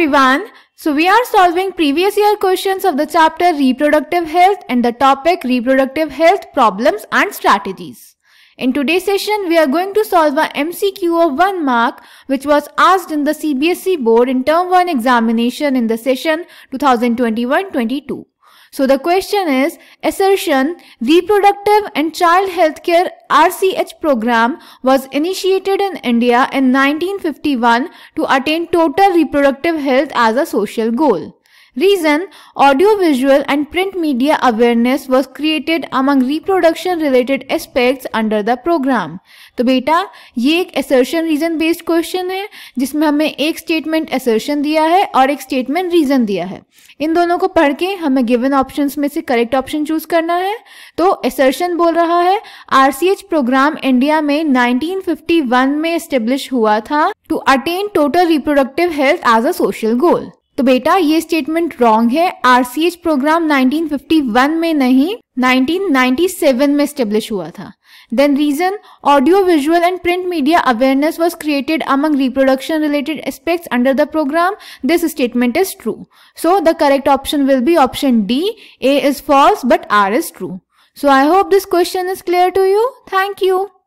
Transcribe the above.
everyone. So we are solving previous year questions of the chapter Reproductive Health and the topic Reproductive Health Problems and Strategies. In today's session, we are going to solve a MCQ of 1 mark which was asked in the CBSE board in term 1 examination in the session 2021-22. So the question is assertion reproductive and child healthcare RCH program was initiated in India in 1951 to attain total reproductive health as a social goal. Reason audio visual and print media awareness was created among reproduction related aspects under the program. तो बेटा ये एक assertion reason based question है जिसमें हमें एक statement assertion दिया है और एक statement reason दिया है इन दोनों को पढ़ के हमें given options में से correct option choose करना है तो assertion बोल रहा है RCH प्रोग्राम इंडिया में नाइनटीन फिफ्टी वन में एस्टेब्लिश हुआ था to attain total reproductive health as a social goal तो बेटा ये स्टेटमेंट रॉन्ग है आरसीएच प्रोग्राम 1951 में नहीं 1997 में स्टेब्लिश हुआ था then reason audio visual and print media awareness was created among reproduction related aspects under the programme this statement is true so the correct option will be option D A is false but R is true so I hope this question is clear to you thank you